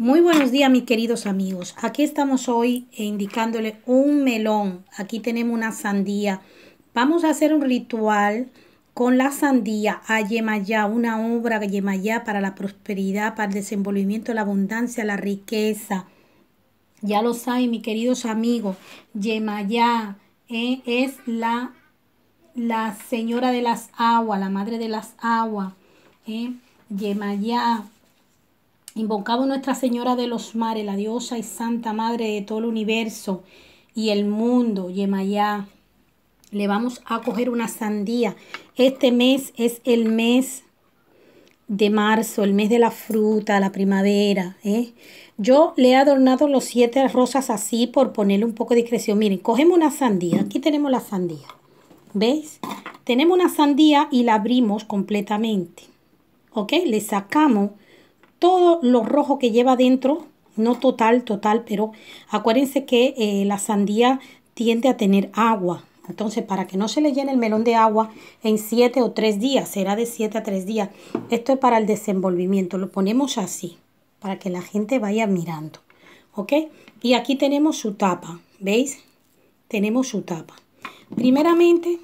Muy buenos días mis queridos amigos. Aquí estamos hoy indicándole un melón. Aquí tenemos una sandía. Vamos a hacer un ritual con la sandía a Yemayá, una obra de Yemayá para la prosperidad, para el desenvolvimiento, la abundancia, la riqueza. Ya lo saben mis queridos amigos, Yemayá eh, es la, la señora de las aguas, la madre de las aguas. Eh. Yemayá Invocamos Nuestra Señora de los Mares, la diosa y santa madre de todo el universo y el mundo, Yemayá. Le vamos a coger una sandía. Este mes es el mes de marzo, el mes de la fruta, la primavera. ¿eh? Yo le he adornado los siete rosas así por ponerle un poco de discreción. Miren, cogemos una sandía. Aquí tenemos la sandía. ¿Veis? Tenemos una sandía y la abrimos completamente. ¿Ok? Le sacamos todo lo rojo que lleva dentro, no total, total, pero acuérdense que eh, la sandía tiende a tener agua. Entonces, para que no se le llene el melón de agua en 7 o 3 días, será de 7 a 3 días. Esto es para el desenvolvimiento, lo ponemos así, para que la gente vaya mirando. ¿Ok? Y aquí tenemos su tapa, ¿veis? Tenemos su tapa. Primeramente,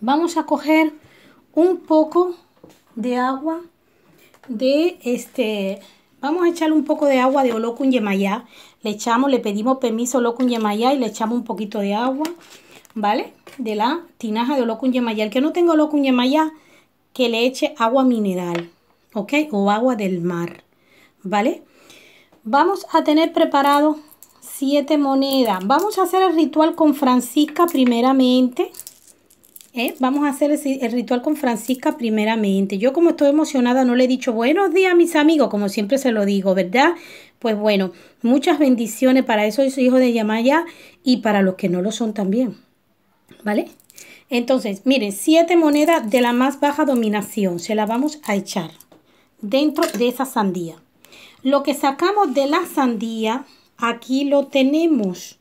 vamos a coger un poco de agua de este, vamos a echarle un poco de agua de Olocun Yemayá. Le echamos, le pedimos permiso a Olocun Yemayá y le echamos un poquito de agua, ¿vale? De la tinaja de Olocun Yemayá. El que no tenga Olocun Yemayá, que le eche agua mineral, ¿ok? O agua del mar, ¿vale? Vamos a tener preparado siete monedas. Vamos a hacer el ritual con Francisca primeramente, ¿Eh? Vamos a hacer el ritual con Francisca primeramente. Yo como estoy emocionada no le he dicho buenos días mis amigos, como siempre se lo digo, ¿verdad? Pues bueno, muchas bendiciones para esos hijos de Yamaya y para los que no lo son también, ¿vale? Entonces, miren, siete monedas de la más baja dominación se la vamos a echar dentro de esa sandía. Lo que sacamos de la sandía, aquí lo tenemos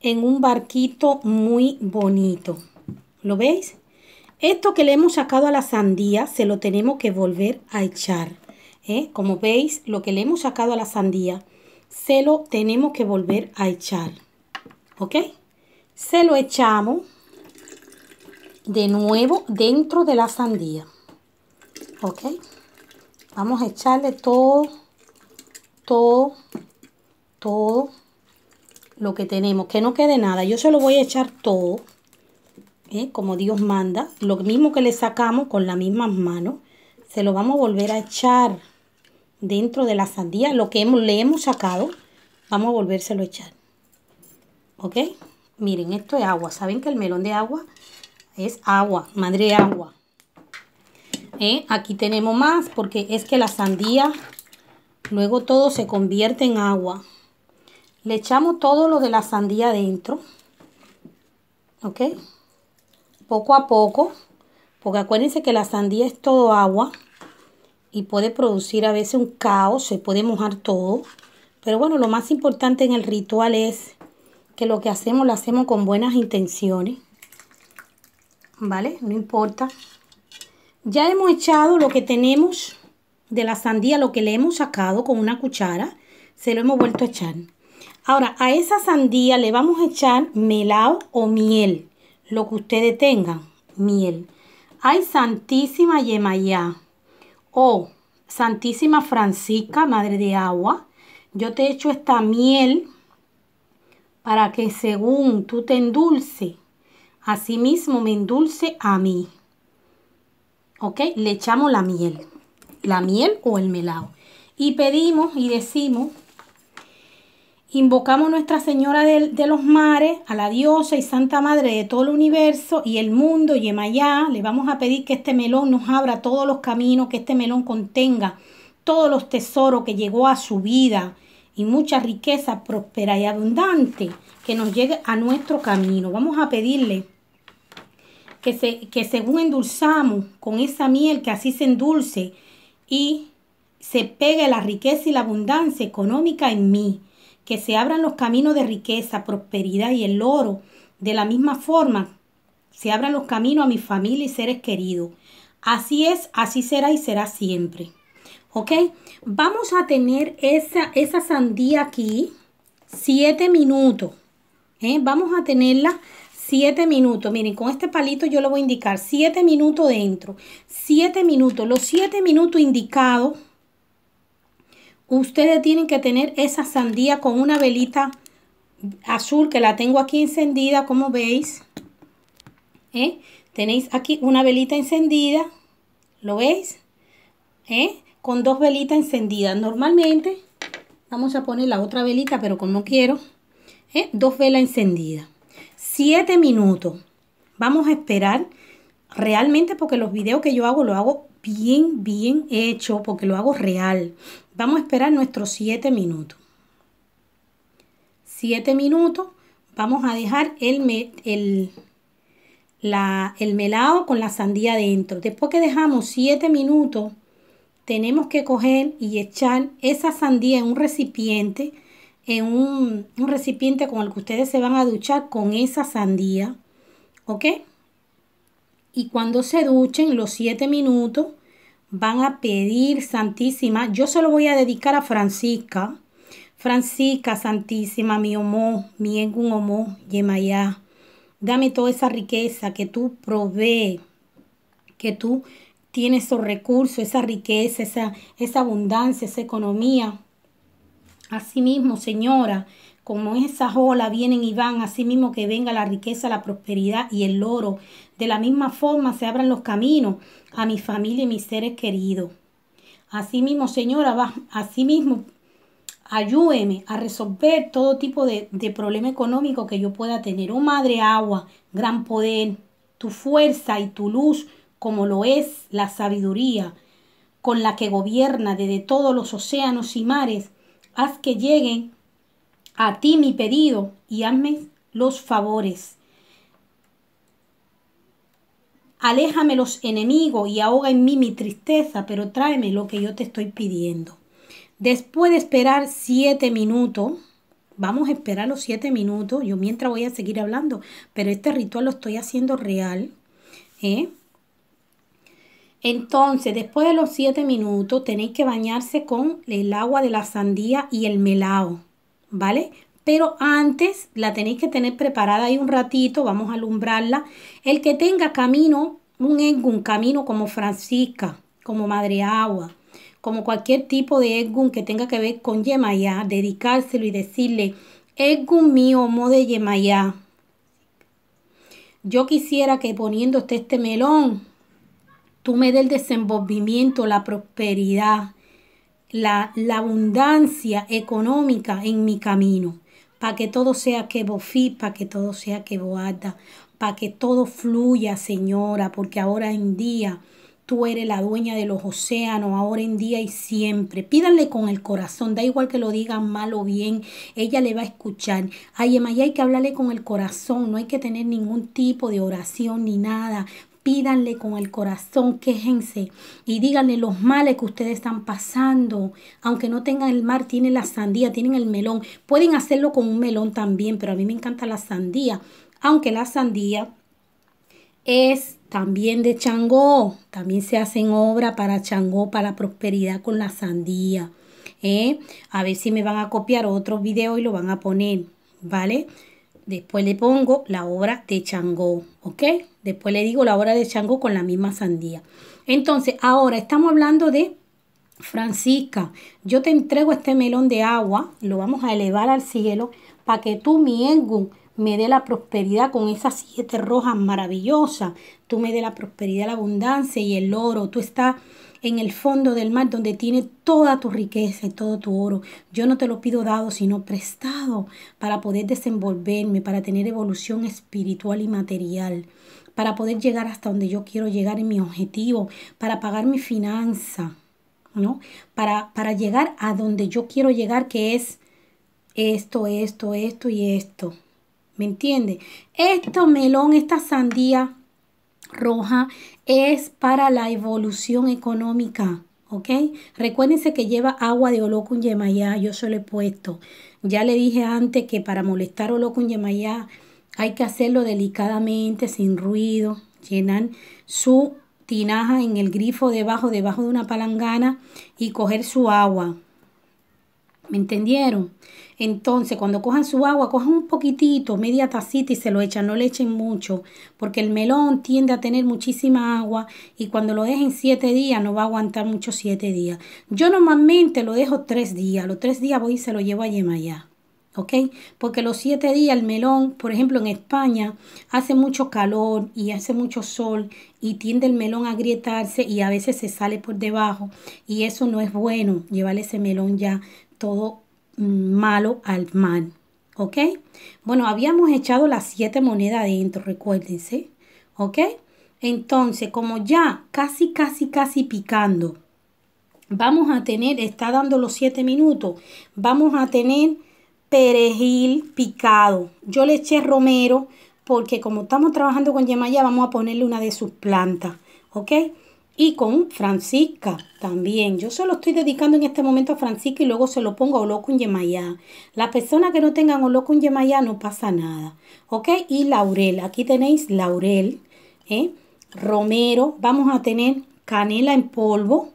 en un barquito muy bonito. ¿Lo veis? Esto que le hemos sacado a la sandía se lo tenemos que volver a echar. ¿eh? Como veis, lo que le hemos sacado a la sandía se lo tenemos que volver a echar. ¿Ok? Se lo echamos de nuevo dentro de la sandía. ¿Ok? Vamos a echarle todo, todo, todo lo que tenemos. Que no quede nada. Yo se lo voy a echar todo. ¿eh? como Dios manda. Lo mismo que le sacamos con las mismas manos, se lo vamos a volver a echar dentro de la sandía. Lo que hemos, le hemos sacado, vamos a volvérselo a echar. ¿Ok? Miren, esto es agua. ¿Saben que el melón de agua es agua, madre agua? ¿Eh? Aquí tenemos más porque es que la sandía, luego todo se convierte en agua. Le echamos todo lo de la sandía dentro. ¿Ok? poco a poco, porque acuérdense que la sandía es todo agua y puede producir a veces un caos, se puede mojar todo. Pero bueno, lo más importante en el ritual es que lo que hacemos lo hacemos con buenas intenciones. ¿Vale? No importa. Ya hemos echado lo que tenemos de la sandía, lo que le hemos sacado con una cuchara, se lo hemos vuelto a echar. Ahora, a esa sandía le vamos a echar melao o miel lo que ustedes tengan, miel. Hay Santísima Yemayá o Santísima Francisca, Madre de Agua. Yo te echo esta miel para que según tú te endulce, mismo me endulce a mí. ¿Ok? Le echamos la miel, la miel o el melado. Y pedimos y decimos Invocamos a Nuestra Señora de, los Mares, a la diosa y Santa Madre de todo el universo y el mundo, Yemayá. Le vamos a pedir que este melón nos abra todos los caminos, que este melón contenga todos los tesoros que llegó a su vida y mucha riqueza próspera y abundante que nos llegue a nuestro camino. Vamos a pedirle que, se, que según endulzamos con esa miel, que así se endulce y se pegue la riqueza y la abundancia económica en mí que se abran los caminos de riqueza, prosperidad y el oro. De la misma forma, se abran los caminos a mi familia y seres queridos. Así es, así será y será siempre. ¿Ok? Vamos a tener esa, esa sandía aquí, siete minutos. ¿eh? Vamos a tenerla siete minutos. Miren, con este palito yo lo voy a indicar siete minutos dentro. siete minutos. Los siete minutos indicados ustedes tienen que tener esa sandía con una velita azul que la tengo aquí encendida, como veis. ¿Eh? Tenéis aquí una velita encendida, ¿lo veis? ¿Eh? Con dos velitas encendidas. Normalmente, vamos a poner la otra velita, pero como quiero, ¿eh? dos velas encendidas. Siete minutos. Vamos a esperar realmente porque los videos que yo hago lo hago bien, bien hecho, porque lo hago real. Vamos a esperar nuestros 7 minutos. 7 minutos. Vamos a dejar el, el, el melado con la sandía dentro. Después que dejamos 7 minutos, tenemos que coger y echar esa sandía en un recipiente, en un, un recipiente con el que ustedes se van a duchar con esa sandía. ¿Ok? y cuando se duchen los siete minutos van a pedir Santísima, yo se lo voy a dedicar a Francisca, Francisca Santísima, mi homo, mi engun homo, yemayá, dame toda esa riqueza que tú provee, que tú tienes esos recursos, esa riqueza, esa, esa abundancia, esa economía. Asimismo, señora, como esas olas vienen y van, así mismo que venga la riqueza, la prosperidad y el oro. De la misma forma se abran los caminos a mi familia y mis seres queridos. así mismo Señora, mismo, ayúdeme a resolver todo tipo de, de problema económico que yo pueda tener. Oh Madre Agua, gran poder, tu fuerza y tu luz, como lo es la sabiduría con la que gobierna desde todos los océanos y mares, haz que lleguen a ti mi pedido y hazme los favores. Aléjame los enemigos y ahoga en mí mi tristeza, pero tráeme lo que yo te estoy pidiendo. Después de esperar siete minutos, vamos a esperar los siete minutos, yo mientras voy a seguir hablando, pero este ritual lo estoy haciendo real. ¿eh? Entonces, después de los siete minutos, tenéis que bañarse con el agua de la sandía y el melao. ¿vale? Pero antes la tenéis que tener preparada ahí un ratito, vamos a alumbrarla. El que tenga camino, un Edgun, camino como Francisca, como Madre Agua, como cualquier tipo de egun que tenga que ver con Yemaya dedicárselo y decirle, esgún mío, mo de Yemayá, yo quisiera que poniéndote este melón, tú me dé el desenvolvimiento, la prosperidad, la, abundancia económica en mi camino, para que todo sea que bofí, para que todo sea que boata, para que todo fluya, Señora, porque ahora en día tú eres la dueña de los océanos, ahora en día y siempre. Pídanle con el corazón, da igual que lo digan mal o bien, ella le va a escuchar. Ay, hay que hablarle con el corazón, no hay que tener ningún tipo de oración ni nada, pídanle con el corazón, quéjense y díganle los males que ustedes están pasando. Aunque no tengan el mar, tienen la sandía, tienen el melón. Pueden hacerlo con un melón también, pero a mí me encanta la sandía. Aunque la sandía es también de Changó. También se hacen obra para Changó, para la prosperidad con la sandía. ¿Eh? A ver si me van a copiar otro video y lo van a poner. ¿Vale? Después le pongo la obra de Changó, ¿ok? Después le digo la obra de Changó con la misma sandía. Entonces, ahora estamos hablando de Francisca, yo te entrego este melón de agua, lo vamos a elevar al cielo para que tú, mi me dé la prosperidad con esas siete rojas maravillosas. Tú me dé la prosperidad, la abundancia y el oro. Tú estás en el fondo del mar donde tiene toda tu riqueza y todo tu oro. Yo no te lo pido dado, sino prestado para poder desenvolverme, para tener evolución espiritual y material para poder llegar hasta donde yo quiero llegar en mi objetivo, para pagar mi finanza, ¿no? Para, para llegar a donde yo quiero llegar, que es esto, esto, esto y esto. ¿Me entiende? Esto melón, esta sandía, roja es para la evolución económica. ¿ok? Recuérdense que lleva agua de Olocun Yemayá, yo se lo he puesto. Ya le dije antes que para molestar Olocun Yemayá hay que hacerlo delicadamente, sin ruido. Llenan su tinaja en el grifo debajo, debajo de una palangana y coger su agua, ¿Me entendieron? Entonces, cuando cojan su agua, cojan un poquitito, media tacita y se lo echan, no le echen mucho, porque el melón tiende a tener muchísima agua y cuando lo dejen siete días no va a aguantar mucho siete días. Yo normalmente lo dejo tres días, los tres días voy y se lo llevo a Yemayá. ¿ok? Porque los siete días el melón, por ejemplo, en España hace mucho calor y hace mucho sol y tiende el melón a agrietarse y a veces se sale por debajo y eso no es bueno, llevarle ese melón ya todo malo al mal. ¿Ok? Bueno, habíamos echado las siete monedas adentro, recuérdense. ¿Ok? Entonces, como ya casi, casi, casi picando, vamos a tener, está dando los siete minutos, vamos a tener perejil picado. Yo le eché romero porque como estamos trabajando con Yemaya, vamos a ponerle una de sus plantas, ¿ok? y con Francisca también. Yo lo estoy dedicando en este momento a Francisca y luego se lo pongo a Olokun Yemayá. Las personas que no tengan con Yemayá no pasa nada. ¿Ok? Y Laurel. Aquí tenéis Laurel, ¿eh? Romero. Vamos a tener canela en polvo.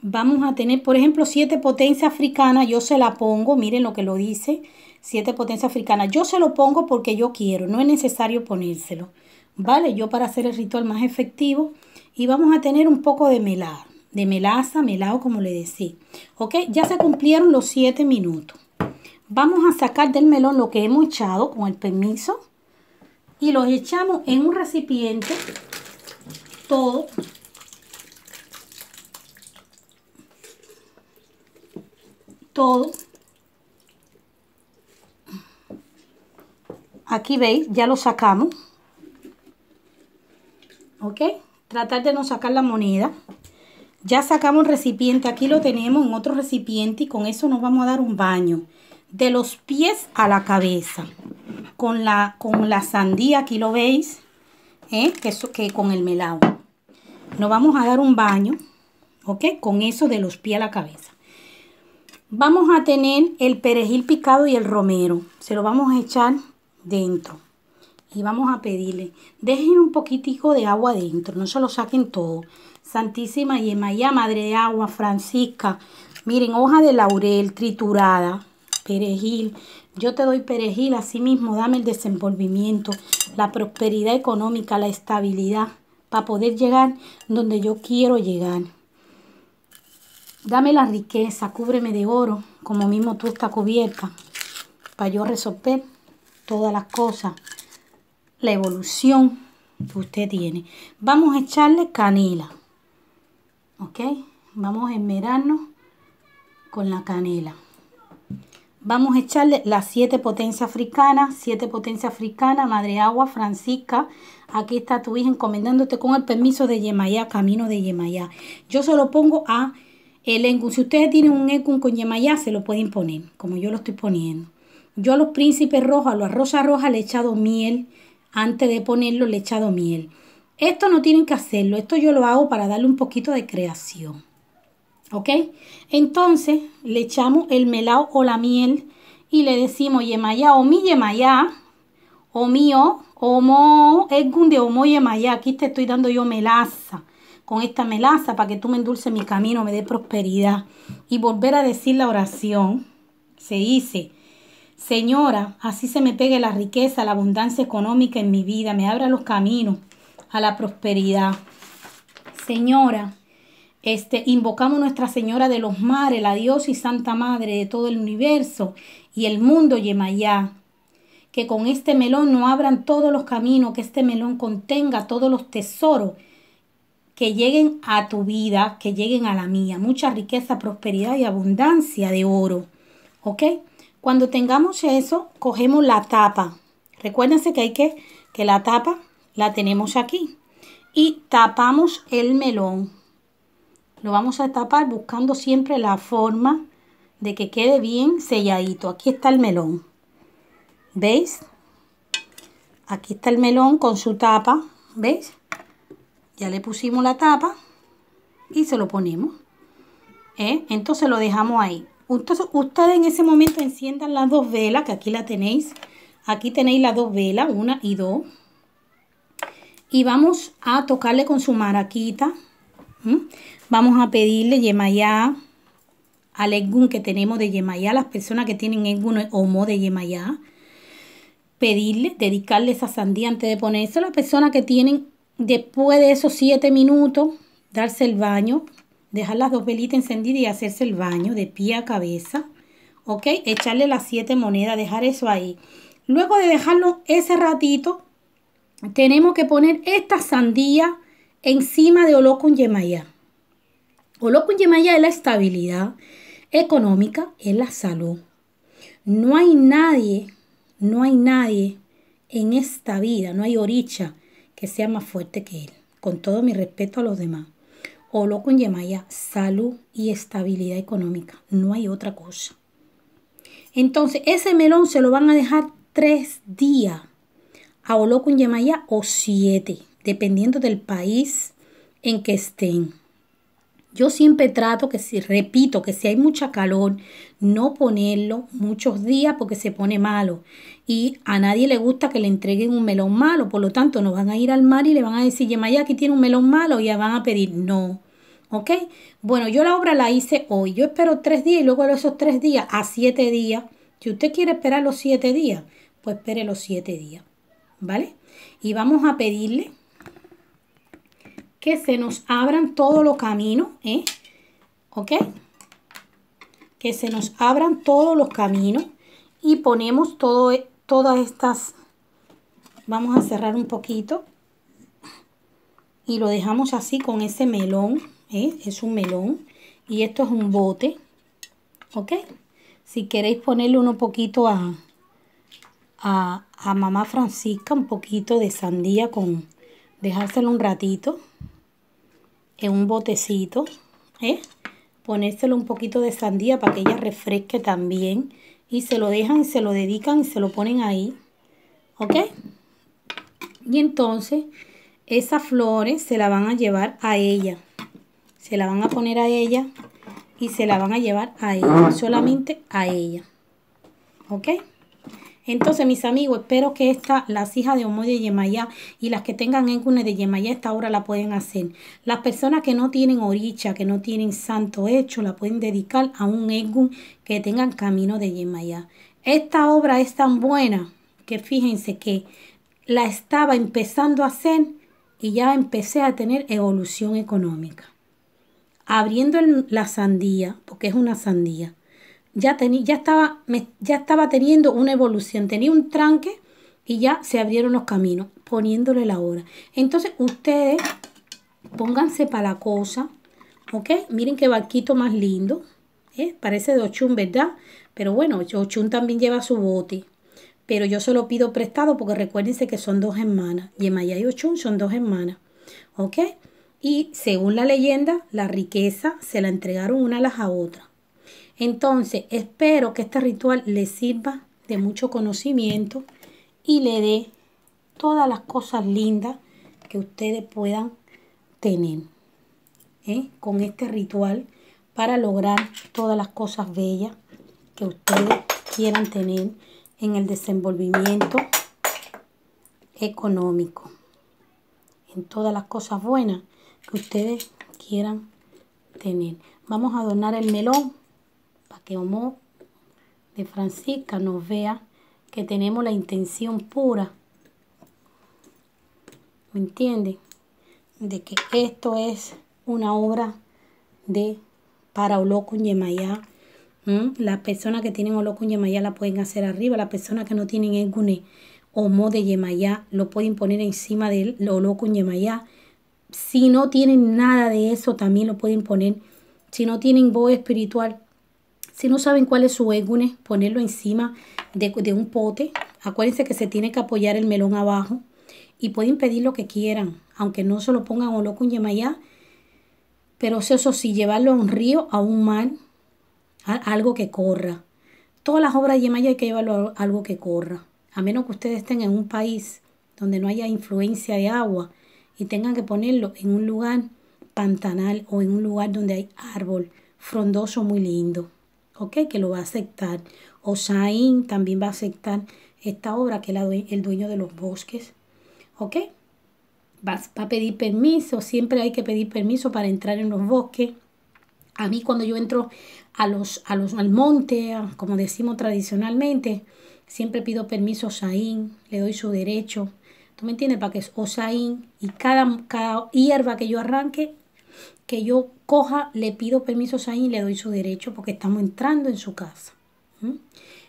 Vamos a tener, por ejemplo, siete potencias africanas. Yo se la pongo. Miren lo que lo dice. Siete potencias africanas. Yo se lo pongo porque yo quiero. No es necesario ponérselo. ¿Vale? Yo para hacer el ritual más efectivo y vamos a tener un poco de melada de melaza, melado como le decía. ¿Ok? Ya se cumplieron los 7 minutos. Vamos a sacar del melón lo que hemos echado con el permiso y los echamos en un recipiente todo. Todo. Aquí veis, ya lo sacamos. ¿Ok? tratar de no sacar la moneda. Ya sacamos el recipiente, aquí lo tenemos en otro recipiente y con eso nos vamos a dar un baño. De los pies a la cabeza. Con la, con la sandía, aquí lo veis, ¿eh? que, eso, que con el melado. Nos vamos a dar un baño, ¿ok? Con eso de los pies a la cabeza. Vamos a tener el perejil picado y el romero. Se lo vamos a echar dentro y vamos a pedirle, dejen un poquitico de agua adentro, no se lo saquen todo. Santísima y Madre de Agua, Francisca, miren, hoja de laurel triturada, perejil, yo te doy perejil, así mismo dame el desenvolvimiento, la prosperidad económica, la estabilidad, para poder llegar donde yo quiero llegar. Dame la riqueza, cúbreme de oro, como mismo tú estás cubierta, para yo resolver todas las cosas la evolución que usted tiene. Vamos a echarle canela. ¿Ok? Vamos a esmerarnos con la canela. Vamos a echarle las siete potencias africanas, siete potencias africanas, Madre Agua, Francisca. Aquí está tu hija encomendándote con el permiso de Yemayá, camino de Yemayá. Yo se lo pongo a el Engun. Si ustedes tienen un Engun con Yemayá, se lo pueden poner, como yo lo estoy poniendo. Yo a los príncipes rojos, a los rosas rojas le he echado miel, antes de ponerlo le echado miel. Esto no tienen que hacerlo, esto yo lo hago para darle un poquito de creación. ¿Ok? Entonces le echamos el melao o la miel y le decimos yemaya o mi yemaya. o mío o mo homo de mo yemaya. Aquí te estoy dando yo melaza con esta melaza para que tú me endulces mi camino, me dé prosperidad. Y volver a decir la oración. Se dice, Señora, así se me pegue la riqueza, la abundancia económica en mi vida, me abra los caminos a la prosperidad. Señora, este, invocamos Nuestra Señora de los Mares, la Dios y Santa Madre de todo el universo y el mundo Yemayá. Que con este melón no abran todos los caminos, que este melón contenga todos los tesoros que lleguen a tu vida, que lleguen a la mía. Mucha riqueza, prosperidad y abundancia de oro. ¿Ok? Cuando tengamos eso, cogemos la tapa. Recuérdense que hay que, que la tapa la tenemos aquí. Y tapamos el melón. Lo vamos a tapar buscando siempre la forma de que quede bien selladito. Aquí está el melón. ¿Veis? Aquí está el melón con su tapa. ¿Veis? Ya le pusimos la tapa y se lo ponemos. ¿Eh? Entonces lo dejamos ahí ustedes en ese momento enciendan las dos velas, que aquí la tenéis. Aquí tenéis las dos velas, una y dos. Y vamos a tocarle con su maraquita. Vamos a pedirle yemayá al Egun que tenemos de yemayá, las personas que tienen egún o Mo de yemayá. Pedirle, dedicarle esa sandía antes de ponerse. Las personas que tienen después de esos siete minutos, darse el baño, dejar las dos velitas encendidas y hacerse el baño de pie a cabeza, ¿ok? Echarle las siete monedas, dejar eso ahí. Luego de dejarlo ese ratito, tenemos que poner esta sandía encima de Olokun Yemaya. Olokun Yemaya es la estabilidad económica, es la salud. No hay nadie, no hay nadie en esta vida, no hay oricha que sea más fuerte que él, con todo mi respeto a los demás. Olokun con Yemaya, salud y estabilidad económica. No hay otra cosa. Entonces, ese melón se lo van a dejar tres días a Olo Yemaya o siete, dependiendo del país en que estén. Yo siempre trato que si, repito, que si hay mucha calor, no ponerlo muchos días porque se pone malo. Y a nadie le gusta que le entreguen un melón malo, por lo tanto no van a ir al mar y le van a decir, Yemaya, aquí tiene un melón malo, y ya van a pedir, no. ¿Ok? Bueno, yo la obra la hice hoy. Yo espero tres días y luego de esos tres días a siete días. Si usted quiere esperar los siete días, pues espere los siete días. ¿Vale? Y vamos a pedirle que se nos abran todos los caminos, ¿eh? ¿ok? Que se nos abran todos los caminos y ponemos todo, e, todas estas, vamos a cerrar un poquito y lo dejamos así con ese melón, ¿eh? es un melón y esto es un bote, ¿ok? Si queréis ponerle uno poquito a, a, a mamá Francisca, un poquito de sandía con dejárselo un ratito en un botecito, ¿eh? ponérselo un poquito de sandía para que ella refresque también y se lo dejan y se lo dedican y se lo ponen ahí, ¿ok? Y entonces esas flores se la van a llevar a ella, se la van a poner a ella y se la van a llevar a ella, solamente a ella, ¿ok? Entonces, mis amigos, espero que esta, las hijas de Omoy de Yemayá y las que tengan engune de Yemayá, esta obra la pueden hacer. Las personas que no tienen oricha, que no tienen santo hecho, la pueden dedicar a un engun que tengan camino de Yemayá. Esta obra es tan buena que fíjense que la estaba empezando a hacer y ya empecé a tener evolución económica. Abriendo la sandía, porque es una sandía, ya, ya, estaba, ya estaba teniendo una evolución, tenía un tranque y ya se abrieron los caminos, poniéndole la hora. Entonces ustedes pónganse para la cosa, ¿ok? Miren qué barquito más lindo, ¿eh? parece de Ochun, ¿verdad? Pero bueno, Ochun también lleva su bote. Pero yo se lo pido prestado porque recuérdense que son dos hermanas. Yemaya y Ochun son dos hermanas. ¿Ok? Y según la leyenda, la riqueza se la entregaron una a las otra. Entonces, espero que este ritual les sirva de mucho conocimiento y le dé todas las cosas lindas que ustedes puedan tener ¿eh? con este ritual para lograr todas las cosas bellas que ustedes quieran tener en el desenvolvimiento económico, en todas las cosas buenas que ustedes quieran tener. Vamos a donar el melón para que Homo de Francisca nos vea que tenemos la intención pura. ¿Me entienden? De que esto es una obra de para Olokun Yemayá. Las personas que tienen Olokun Yemayá la pueden hacer arriba. Las personas que no tienen Egune o de Yemayá lo pueden poner encima del Olokun Yemayá. Si no tienen nada de eso, también lo pueden poner. Si no tienen voz espiritual, si no saben cuál es su egune, ponerlo encima de, un pote. Acuérdense que se tiene que apoyar el melón abajo y pueden pedir lo que quieran, aunque no se lo pongan o loco en yemayá. Pero eso sí, llevarlo a un río, a un mar, a algo que corra. Todas las obras de yemayá hay que llevarlo a algo que corra. A menos que ustedes estén en un país donde no haya influencia de agua y tengan que ponerlo en un lugar pantanal o en un lugar donde hay árbol frondoso muy lindo. Que lo va a aceptar. O también va a aceptar esta obra, que es el dueño de los bosques, ¿ok? Va, a pedir permiso, siempre hay que pedir permiso para entrar en los bosques. A mí cuando yo entro a los, a los, al monte, como decimos tradicionalmente, siempre pido permiso a Osaín, le doy su derecho. ¿Tú me entiendes? Para que es Osaín y cada, cada hierba que yo arranque que yo coja, le pido permiso a y le doy su derecho porque estamos entrando en su casa.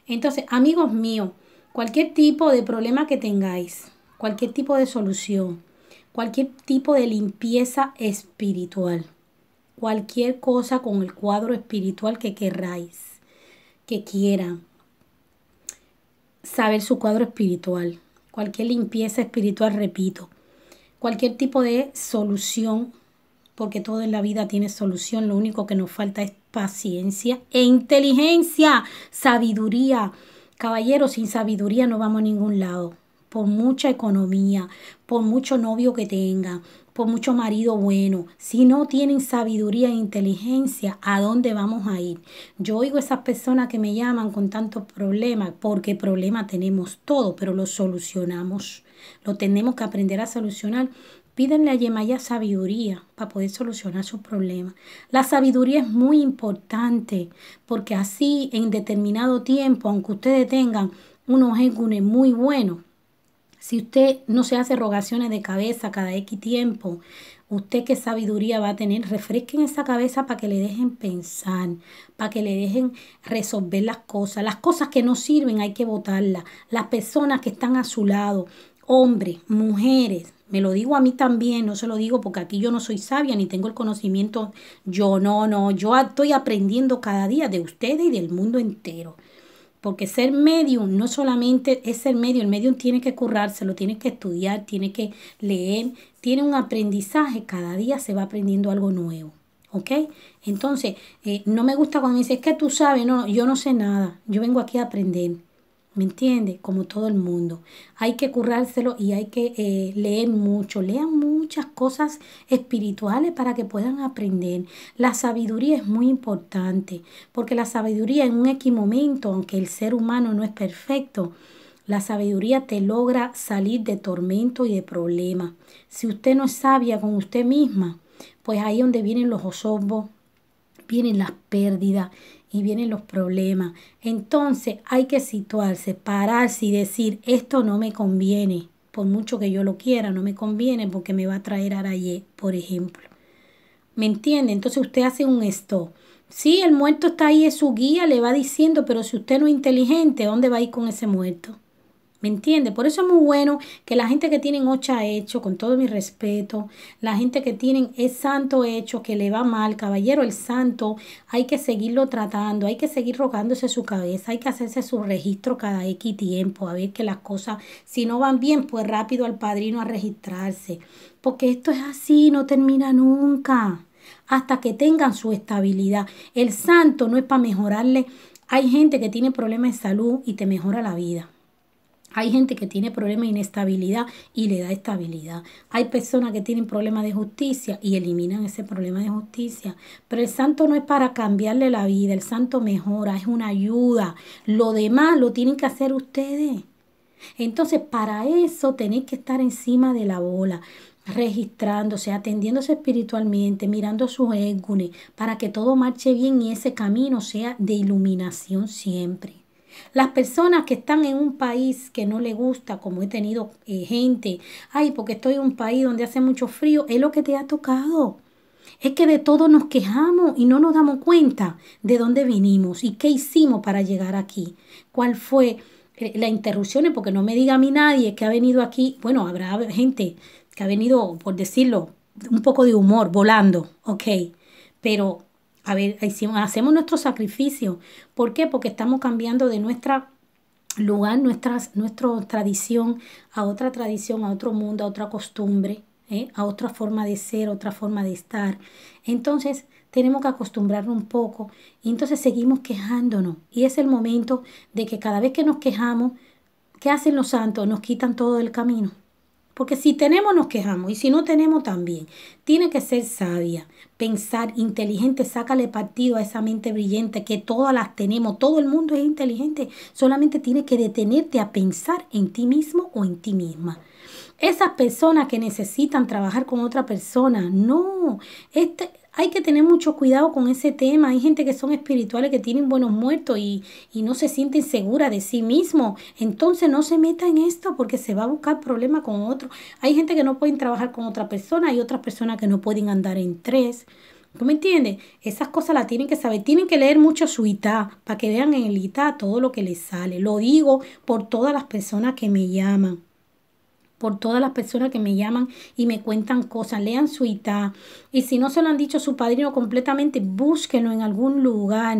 Entonces, amigos míos, cualquier tipo de problema que tengáis, cualquier tipo de solución, cualquier tipo de limpieza espiritual, cualquier cosa con el cuadro espiritual que querráis, que quieran, saber su cuadro espiritual, cualquier limpieza espiritual, repito, cualquier tipo de solución porque todo en la vida tiene solución, lo único que nos falta es paciencia e inteligencia, sabiduría. Caballeros, sin sabiduría no vamos a ningún lado. Por mucha economía, por mucho novio que tengan, por mucho marido bueno, si no tienen sabiduría e inteligencia, ¿a dónde vamos a ir? Yo oigo esas personas que me llaman con tantos problemas, porque problemas tenemos todo, pero lo solucionamos. Lo tenemos que aprender a solucionar pídenle a Yemaya sabiduría para poder solucionar sus problemas. La sabiduría es muy importante porque así en determinado tiempo, aunque ustedes tengan unos egunes muy buenos, si usted no se hace rogaciones de cabeza cada X tiempo, usted qué sabiduría va a tener. Refresquen esa cabeza para que le dejen pensar, para que le dejen resolver las cosas. Las cosas que no sirven hay que botarlas. Las personas que están a su lado, hombres, mujeres, me lo digo a mí también, no se lo digo porque aquí yo no soy sabia ni tengo el conocimiento. Yo no, no, yo estoy aprendiendo cada día de ustedes y del mundo entero. Porque ser medium no solamente es ser medium, el medium tiene que currarse, lo tiene que estudiar, tiene que leer, tiene un aprendizaje, cada día se va aprendiendo algo nuevo. ¿Ok? Entonces, eh, no me gusta cuando me es que tú sabes, no, yo no sé nada, yo vengo aquí a aprender. ¿Me entiende? Como todo el mundo. Hay que currárselo y hay que eh, leer mucho. Lean muchas cosas espirituales para que puedan aprender. La sabiduría es muy importante porque la sabiduría en un equimomento, aunque el ser humano no es perfecto, la sabiduría te logra salir de tormento y de problemas. Si usted no es sabia con usted misma, pues ahí es donde vienen los osombos, vienen las pérdidas y vienen los problemas. Entonces hay que situarse, pararse y decir, esto no me conviene, por mucho que yo lo quiera, no me conviene porque me va a traer Arayé, por ejemplo. ¿Me entiende? Entonces usted hace un esto. Sí, el muerto está ahí, es su guía, le va diciendo, pero si usted no es inteligente, ¿dónde va a ir con ese muerto? ¿Me entiende? Por eso es muy bueno que la gente que tienen ocha hecho, con todo mi respeto, la gente que tienen es santo hecho, que le va mal, caballero, el santo, hay que seguirlo tratando, hay que seguir rogándose su cabeza, hay que hacerse su registro cada X tiempo, a ver que las cosas, si no van bien, pues rápido al padrino a registrarse. Porque esto es así, no termina nunca, hasta que tengan su estabilidad. El santo no es para mejorarle. Hay gente que tiene problemas de salud y te mejora la vida. Hay gente que tiene problemas de inestabilidad y le da estabilidad. Hay personas que tienen problemas de justicia y eliminan ese problema de justicia. Pero el santo no es para cambiarle la vida, el santo mejora, es una ayuda. Lo demás lo tienen que hacer ustedes. Entonces, para eso tenéis que estar encima de la bola registrándose, atendiéndose espiritualmente, mirando sus égunes, para que todo marche bien y ese camino sea de iluminación siempre. Las personas que están en un país que no le gusta, como he tenido eh, gente, ay, porque estoy en un país donde hace mucho frío, es lo que te ha tocado. Es que de todo nos quejamos y no nos damos cuenta de dónde vinimos y qué hicimos para llegar aquí. ¿Cuál fue eh, la interrupción? Porque no me diga a mí nadie que ha venido aquí. Bueno, habrá gente que ha venido, por decirlo, un poco de humor, volando, ok. Pero a ver, hacemos nuestro sacrificio. ¿Por qué? Porque estamos cambiando de nuestra lugar, nuestras, nuestra tradición a otra tradición, a otro mundo, a otra costumbre, ¿eh? a otra forma de ser, otra forma de estar. Entonces tenemos que acostumbrarnos un poco y entonces seguimos quejándonos. Y es el momento de que cada vez que nos quejamos, ¿qué hacen los santos? Nos quitan todo el camino. Porque si tenemos nos quejamos y si no tenemos también. Tiene que ser sabia, pensar, inteligente, sácale partido a esa mente brillante que todas las tenemos. Todo el mundo es inteligente. Solamente tiene que detenerte a pensar en ti mismo o en ti misma. Esas personas que necesitan trabajar con otra persona, no. Este, hay que tener mucho cuidado con ese tema. Hay gente que son espirituales, que tienen buenos muertos y, no se sienten seguras de sí mismo. Entonces no se meta en esto porque se va a buscar problemas con otro. Hay gente que no pueden trabajar con otra persona, hay otras personas que no pueden andar en tres. ¿Tú me entiendes? Esas cosas las tienen que saber. Tienen que leer mucho su ITA para que vean en el ITA todo lo que les sale. Lo digo por todas las personas que me llaman por todas las personas que me llaman y me cuentan cosas. Lean su Itá, Y si no se lo han dicho su padrino completamente, búsquenlo en algún lugar.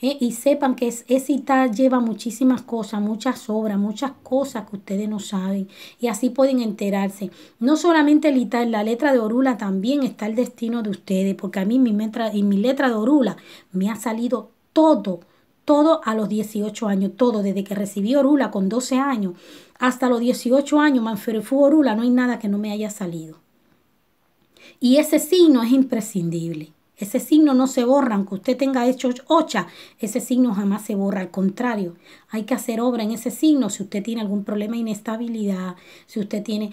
¿eh? Y sepan que ese itá lleva muchísimas cosas, muchas obras, muchas cosas que ustedes no saben. Y así pueden enterarse. No solamente el itá, en la letra de Orula también está el destino de ustedes. Porque a mí mi letra, en mi letra de Orula me ha salido todo todo a los 18 años, todo, desde que recibí Orula con 12 años hasta los 18 años, fue Orula, no hay nada que no me haya salido. Y ese signo es imprescindible. Ese signo no se borra, aunque usted tenga hecho ocha, ese signo jamás se borra, al contrario, hay que hacer obra en ese signo si usted tiene algún problema de inestabilidad, si usted tiene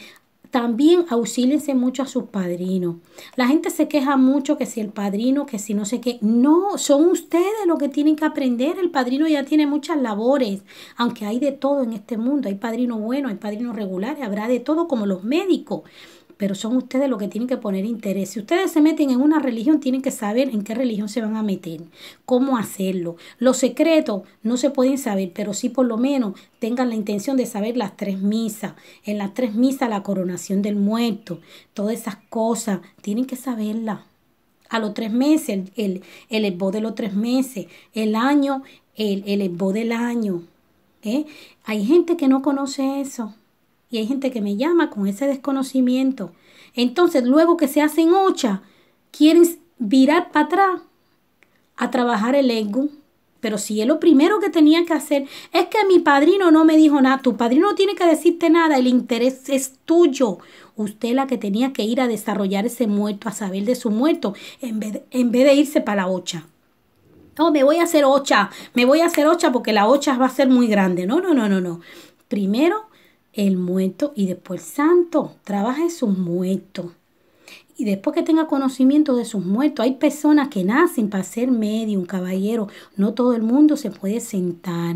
también auxílense mucho a sus padrinos. La gente se queja mucho que si el padrino, que si no sé qué. No, son ustedes los que tienen que aprender. El padrino ya tiene muchas labores, aunque hay de todo en este mundo. Hay padrinos buenos, hay padrinos regulares, habrá de todo como los médicos pero son ustedes los que tienen que poner interés. Si ustedes se meten en una religión, tienen que saber en qué religión se van a meter, cómo hacerlo. Los secretos no se pueden saber, pero sí por lo menos tengan la intención de saber las tres misas. En las tres misas la coronación del muerto, todas esas cosas, tienen que saberlas. A los tres meses, el, el, de los tres meses, el año, el, el del año. ¿eh? Hay gente que no conoce eso y hay gente que me llama con ese desconocimiento. Entonces, luego que se hacen ocha, quieren virar para atrás a trabajar el ego. Pero si es lo primero que tenía que hacer, es que mi padrino no me dijo nada, tu padrino no tiene que decirte nada, el interés es tuyo. Usted la que tenía que ir a desarrollar ese muerto, a saber de su muerto, en vez en vez de irse para la ocha. No, me voy a hacer ocha, me voy a hacer ocha porque la ocha va a ser muy grande. No, no, no, no, no. Primero el muerto y después el santo. Trabaja en sus muertos. Y después que tenga conocimiento de sus muertos, hay personas que nacen para ser medio, un caballero. No todo el mundo se puede sentar.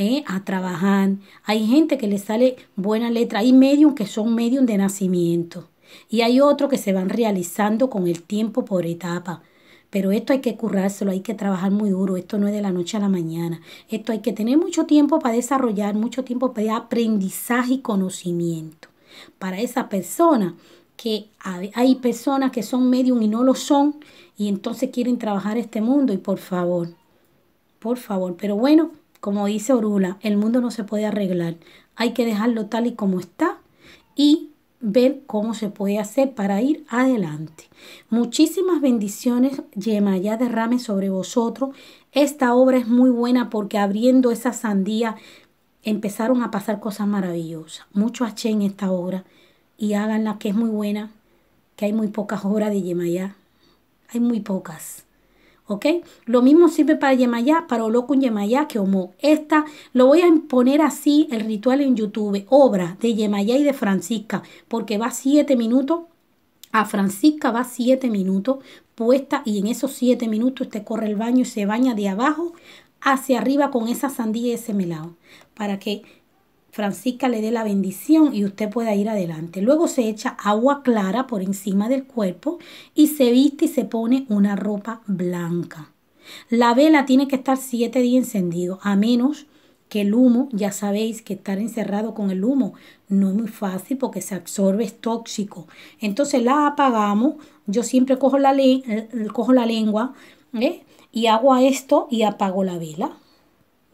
¿Eh? a trabajar. Hay gente que le sale buena letra, hay medium que son medium de nacimiento y hay otros que se van realizando con el tiempo por etapa. Pero esto hay que currárselo, hay que trabajar muy duro, esto no es de la noche a la mañana. Esto hay que tener mucho tiempo para desarrollar, mucho tiempo para aprendizaje y conocimiento. Para esa persona que hay personas que son medium y no lo son y entonces quieren trabajar este mundo y por favor, por favor, pero bueno, como dice Orula, el mundo no se puede arreglar, hay que dejarlo tal y como está y ver cómo se puede hacer para ir adelante. Muchísimas bendiciones, Yemayá derrame sobre vosotros. Esta obra es muy buena porque abriendo esa sandía empezaron a pasar cosas maravillosas. Mucho haché en esta obra y háganla que es muy buena, que hay muy pocas obras de Yemayá. Hay muy pocas. ¿ok? Lo mismo sirve para Yemayá, para Olokun Yemayá que Omo. Esta lo voy a poner así el ritual en YouTube, obra de Yemayá y de Francisca, porque va 7 minutos. A Francisca va 7 minutos puesta y en esos 7 minutos usted corre el baño y se baña de abajo hacia arriba con esa sandía y ese melado para que Francisca le dé la bendición y usted pueda ir adelante. Luego se echa agua clara por encima del cuerpo y se viste y se pone una ropa blanca. La vela tiene que estar siete días encendido, a menos que el humo, ya sabéis que estar encerrado con el humo no es muy fácil porque se absorbe, es tóxico. Entonces la apagamos, yo siempre cojo la, eh, cojo la lengua ¿eh? y hago esto y apago la vela.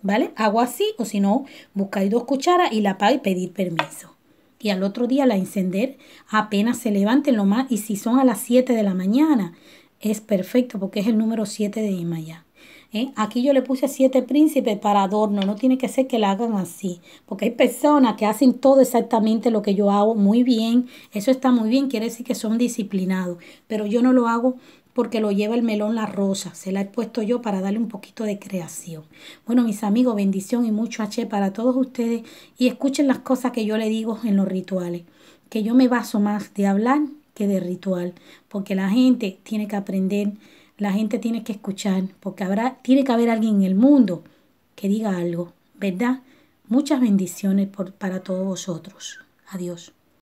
¿vale? Hago así o si no, buscáis dos cucharas y la apagáis y pedir permiso. Y al otro día la encender apenas se levanten lo más y si son a las 7 de la mañana es perfecto porque es el número 7 de Imaya ¿Eh? Aquí yo le puse siete príncipes para adorno, no tiene que ser que la hagan así, porque hay personas que hacen todo exactamente lo que yo hago muy bien, eso está muy bien, quiere decir que son disciplinados, pero yo no lo hago porque lo lleva el melón la rosa. Se la he puesto yo para darle un poquito de creación. Bueno, mis amigos, bendición y mucho H para todos ustedes. Y escuchen las cosas que yo le digo en los rituales. Que yo me baso más de hablar que de ritual. Porque la gente tiene que aprender, la gente tiene que escuchar. Porque habrá, tiene que haber alguien en el mundo que diga algo, ¿verdad? Muchas bendiciones para todos vosotros. Adiós.